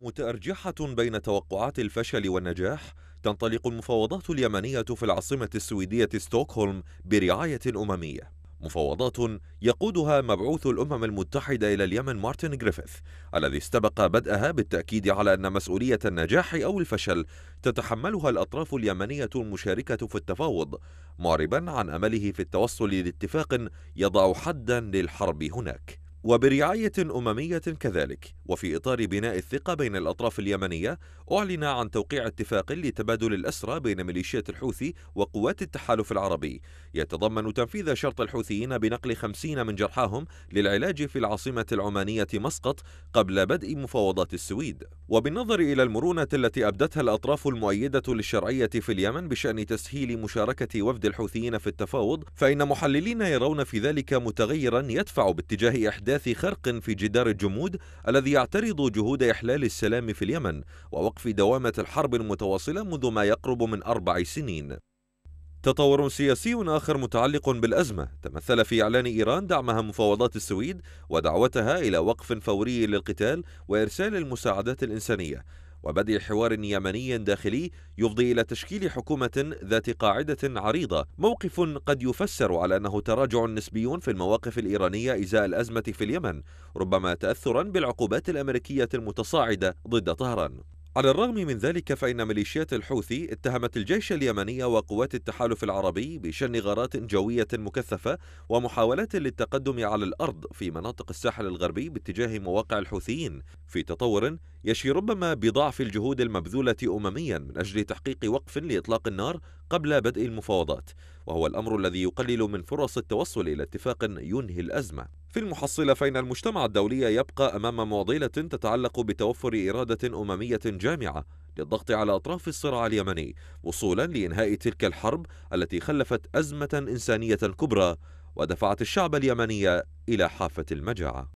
متأرجحة بين توقعات الفشل والنجاح تنطلق المفاوضات اليمنية في العاصمة السويدية ستوكهولم برعاية أممية مفاوضات يقودها مبعوث الأمم المتحدة إلى اليمن مارتن جريفيث الذي استبق بدأها بالتأكيد على أن مسؤولية النجاح أو الفشل تتحملها الأطراف اليمنية المشاركة في التفاوض معربا عن أمله في التوصل لاتفاق يضع حدا للحرب هناك وبرعاية أممية كذلك وفي إطار بناء الثقة بين الأطراف اليمنية أعلن عن توقيع اتفاق لتبادل الأسرى بين ميليشيات الحوثي وقوات التحالف العربي يتضمن تنفيذ شرط الحوثيين بنقل خمسين من جرحاهم للعلاج في العاصمة العمانية مسقط قبل بدء مفاوضات السويد وبالنظر إلى المرونة التي أبدتها الأطراف المؤيدة للشرعية في اليمن بشأن تسهيل مشاركة وفد الحوثيين في التفاوض فإن محللين يرون في ذلك متغيرا يدفع باتجاه إحداث خرق في جدار الجمود الذي يعترض جهود إحلال السلام في اليمن ووقف دوامة الحرب المتواصلة منذ ما يقرب من أربع سنين تطور سياسي آخر متعلق بالأزمة تمثل في إعلان إيران دعمها مفاوضات السويد ودعوتها إلى وقف فوري للقتال وإرسال المساعدات الإنسانية وبدء حوار يمني داخلي يفضي إلى تشكيل حكومة ذات قاعدة عريضة موقف قد يفسر على أنه تراجع نسبي في المواقف الإيرانية إزاء الأزمة في اليمن ربما تأثرا بالعقوبات الأمريكية المتصاعدة ضد طهران على الرغم من ذلك فإن ميليشيات الحوثي اتهمت الجيش اليمني وقوات التحالف العربي بشن غارات جوية مكثفة ومحاولات للتقدم على الأرض في مناطق الساحل الغربي باتجاه مواقع الحوثيين في تطور يشي ربما بضعف الجهود المبذولة أمميا من أجل تحقيق وقف لإطلاق النار قبل بدء المفاوضات وهو الأمر الذي يقلل من فرص التوصل إلى اتفاق ينهي الأزمة في المحصلة فإن المجتمع الدولي يبقى أمام معضلة تتعلق بتوفر إرادة أممية جامعة للضغط على أطراف الصراع اليمني وصولا لإنهاء تلك الحرب التي خلفت أزمة إنسانية كبرى ودفعت الشعب اليمني إلى حافة المجاعة